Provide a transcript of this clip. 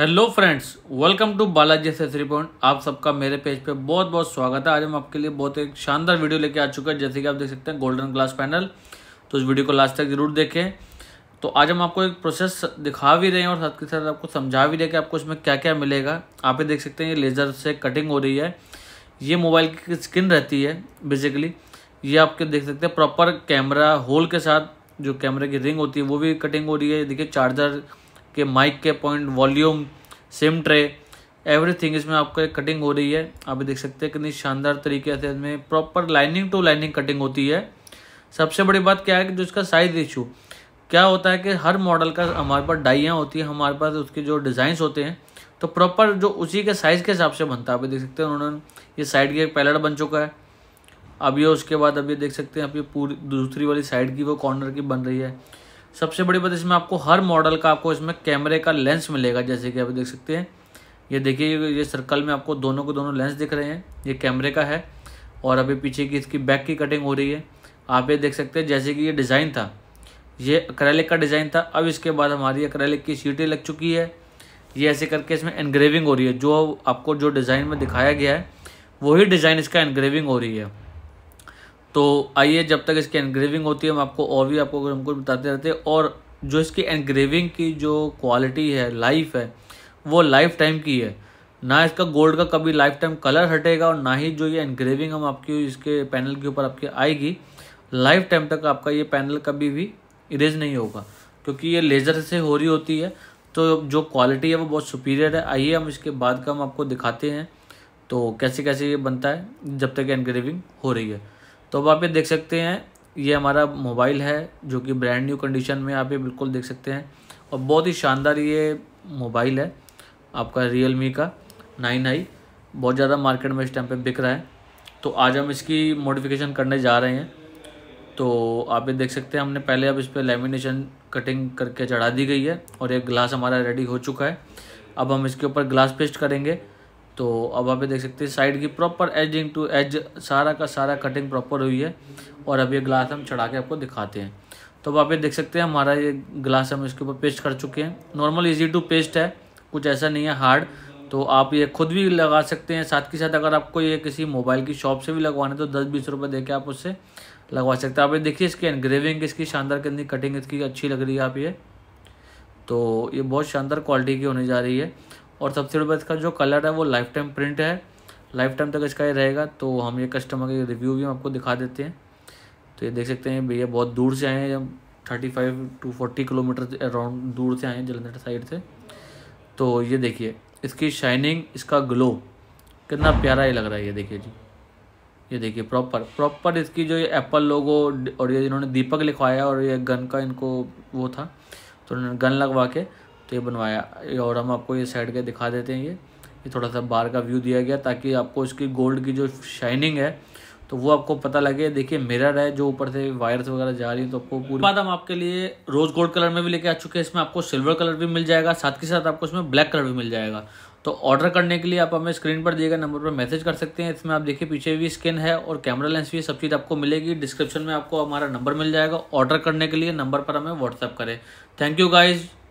hello friends welcome to Balaji accessory point आप सबका मेरे पेज पे बहुत बहुत स्वागत है आज हम आपके लिए बहुत एक शानदार वीडियो लेके आ चुके हैं जैसे कि आप देख सकते हैं गोल्डन ग्लास पैनल तो इस वीडियो को लास्ट तक जरूर देखें तो आज हम आपको एक प्रोसेस दिखा भी रहे हैं और साथ के साथ आपको समझा भी रहे कि आपको इसमें क्या क्या मिलेगा आप ही देख सकते हैं ये लेज़र से कटिंग हो रही है ये मोबाइल की स्किन रहती है बेसिकली ये आपके देख सकते हैं प्रॉपर कैमरा होल के साथ जो कैमरे की रिंग होती है वो भी कटिंग हो रही है देखिए चार्जर आपके माइक के point volume sim tray everything इसमें आपको एक कटिंग हो रही है आप देख सकते हैं कितनी शानदार तरीके से इसमें proper lining to lining cutting होती है सबसे बड़ी बात क्या है कि जो इसका साइज इशू क्या होता है कि हर मॉडल का हमारे पास डाइयाँ होती हैं हमारे पास उसके जो डिज़ाइंस होते हैं तो प्रॉपर जो उसी के साइज़ के हिसाब से बनता है आप देख सकते हैं उन्होंने ये साइड की एक पैलेट बन चुका है अब ये उसके बाद अब ये देख सकते हैं अब ये पूरी दूसरी वाली साइड की वो कॉर्नर की बन रही है सबसे बड़ी बात इसमें आपको हर मॉडल का आपको इसमें कैमरे का लेंस मिलेगा जैसे कि आप देख सकते हैं ये देखिए ये सर्कल में आपको दोनों के दोनों लेंस दिख रहे हैं ये कैमरे का है और अभी पीछे की इसकी बैक की कटिंग हो रही है आप ये देख सकते हैं जैसे कि ये डिज़ाइन था ये अक्रैलिक का डिज़ाइन था अब इसके बाद हमारी अक्रैलिक की सीटें लग चुकी है ये ऐसे करके इसमें एनग्रेविंग हो रही है जो आपको जो डिज़ाइन में दिखाया गया है वही डिज़ाइन इसका एनग्रेविंग हो रही है तो आइए जब तक इसकी एनग्रेविंग होती है हम आपको और भी आपको हमको बताते रहते हैं और जो इसकी एनग्रेविंग की जो क्वालिटी है लाइफ है वो लाइफ टाइम की है ना इसका गोल्ड का कभी लाइफ टाइम कलर हटेगा और ना ही जो ये एनग्रेविंग हम आपकी इसके पैनल के ऊपर आपके आएगी लाइफ टाइम तक आपका ये पैनल कभी भी इरेज नहीं होगा क्योंकि ये लेज़र से हो रही होती है तो जो क्वालिटी है वो बहुत सुपीरियर है आइए हम इसके बाद का हम आपको दिखाते हैं तो कैसे कैसे ये बनता है जब तक एनग्रेविंग हो रही है तो अब आप ये देख सकते हैं ये हमारा मोबाइल है जो कि ब्रांड न्यू कंडीशन में आप ये बिल्कुल देख सकते हैं और बहुत ही शानदार ये मोबाइल है आपका रियल मी का नाइन आई बहुत ज़्यादा मार्केट में इस टाइम पर बिक रहा है तो आज हम इसकी मॉडिफिकेशन करने जा रहे हैं तो आप ये देख सकते हैं हमने पहले अब इस पर लेमिनेशन कटिंग करके चढ़ा दी गई है और एक ग्लास हमारा रेडी हो चुका है अब हम इसके ऊपर ग्लास पेस्ट करेंगे तो अब आप देख सकते हैं साइड की प्रॉपर एजिंग टू एज सारा का सारा कटिंग प्रॉपर हुई है और अब ये ग्लास हम चढ़ा के आपको दिखाते हैं तो अब आप ये देख सकते हैं हमारा ये ग्लास हम इसके ऊपर पेस्ट कर चुके हैं नॉर्मल इजी टू पेस्ट है कुछ ऐसा नहीं है हार्ड तो आप ये खुद भी लगा सकते हैं साथ के साथ अगर आपको ये किसी मोबाइल की शॉप से भी लगवाना तो दस बीस रुपये दे के आप उससे लगवा सकते हैं आप ये देखिए इसकी एनग्रेविंग इसकी शानदार कितनी कटिंग इसकी अच्छी लग रही है आप ये तो ये बहुत शानदार क्वालिटी की होने जा रही है और सबसे बड़ी बात इसका जो कलर है वो लाइफ टाइम प्रिंट है लाइफ टाइम तक इसका ये रहेगा तो हम ये कस्टमर के रिव्यू भी हम आपको दिखा देते हैं तो ये देख सकते हैं भैया बहुत दूर से आए हैं हम thirty five to forty kilometre around दूर से आए हैं जलंधर साइड से तो ये देखिए इसकी शाइनिंग इसका ग्लो कितना प्यारा ये लग रहा है ये देखिए जी ये देखिए प्रॉपर प्रॉपर इसकी जो ये एप्पल लोगो और ये इन्होंने दीपक लिखवाया और ये गन का इनको वो था तो उन्होंने गन लगवा के तो ये बनवाया और हम आपको ये साइड के दिखा देते हैं ये ये थोड़ा सा बाहर का व्यू दिया गया ताकि आपको इसकी गोल्ड की जो शाइनिंग है तो वो आपको पता लगे देखिए मिरर है जो ऊपर से वायर्स वगैरह जा रही है तो आपको पूरी बाद हम आपके लिए रोज गोल्ड कलर में भी लेके आ चुके हैं इसमें आपको सिल्वर कलर भी मिल जाएगा साथ के साथ आपको इसमें ब्लैक कलर भी मिल जाएगा तो ऑर्डर करने के लिए आप हमें स्क्रीन पर दिए गए नंबर पर मैसेज कर सकते हैं इसमें आप देखिए पीछे भी स्किन है और कैमरा लेंस भी सब चीज़ आपको मिलेगी डिस्क्रिप्शन में आपको हमारा नंबर मिल जाएगा ऑर्डर करने के लिए नंबर पर हमें व्हाट्सअप करें थैंक यू गाइज़